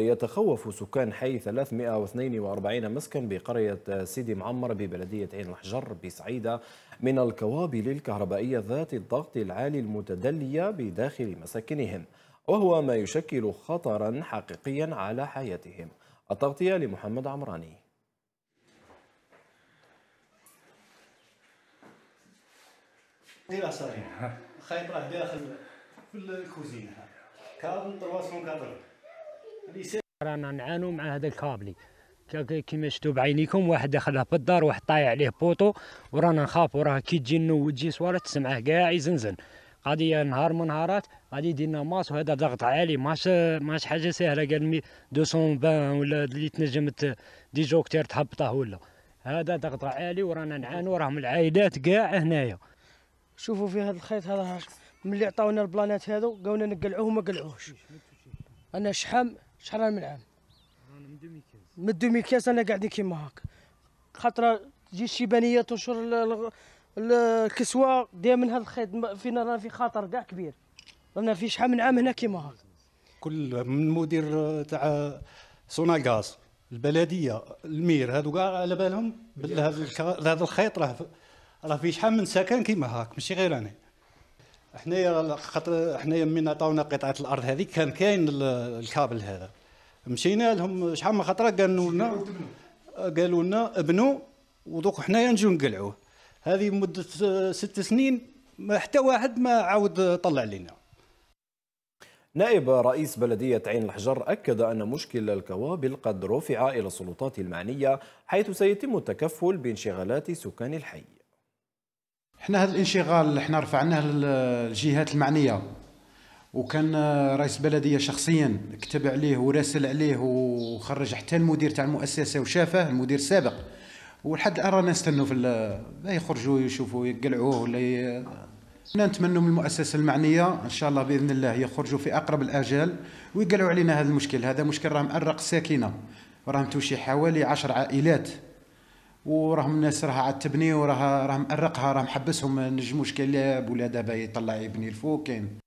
يتخوف سكان حي 342 مسكن بقرية سيدي معمر ببلدية عين الحجر بسعيدة من الكوابل الكهربائية ذات الضغط العالي المتدلية بداخل مساكنهم وهو ما يشكل خطرا حقيقيا على حياتهم التغطية لمحمد عمراني إلى صريح خيط راه داخل في الكوزينة كابل 340 رانا نعانو مع هذا الكابلي كيما شفتوا بعينيكم واحد دخلها في الدار واحد طايع عليه بوطو ورانا نخافو راه كي تجي النو وتجي صوالح تسمعه كاع يزنزن غادي نهار من نهارات غادي يدير ماس وهذا ضغط عالي ماش ماش حاجه سهله قال 220 ولا اللي تنجم دي جوكتير تهبطه ولا هذا ضغط عالي ورانا نعانو راهم العائلات كاع هنايا شوفوا في هذا الخيط هذا ملي عطاونا البلانات هذو قاونا نقلعوه وما قلعوهش انا شحال شحال من عام رانا من 2015 من 2015 انا قاعدين كيما هاك خاطر تجي الشيبانيه تنشر الكسوه دائما هذا الخيط فينا رانا في خاطر كاع كبير رانا في شحال من عام هنا كيما هاك كل من مدير تاع سوناغاز البلديه المير هادو كاع على بالهم بهذا هذا الخيط راه راه في شحال من سكن كيما هاك ماشي غير انا حنايا خاطر حنايا من عطاونا قطعه الارض هذه كان كاين الكابل هذا مشينا لهم شحال من خطره قالوا لنا قالوا لنا ابنوا ودوك حنايا نجيو نقلعوه هذه مده ست سنين ما حتى واحد ما عاود طلع لنا نائب رئيس بلدية عين الحجر أكد أن مشكل الكوابل قد رفع إلى السلطات المعنية حيث سيتم التكفل بانشغالات سكان الحي حنا هذا الانشغال اللي حنا رفعناه للجهات المعنيه وكان آه، رئيس البلديه شخصيا كتب عليه وراسل عليه وخرج حتى المدير تاع المؤسسه وشافه المدير السابق ولحد الان رانا نستنوا في يخرجوا يشوفوا يقلعوه ولا ي... نتمنوا من المؤسسه المعنيه ان شاء الله باذن الله يخرجوا في اقرب الاجال ويقلعوا علينا هذا المشكل هذا مشكل راه مأرق الساكنه راه توشي حوالي 10 عائلات وراهم الناس راها عاد تبني وراها راهم مأرقها راهم محبسهم نجموش كلاب ولا دابا يطلع يبني الفوق كاين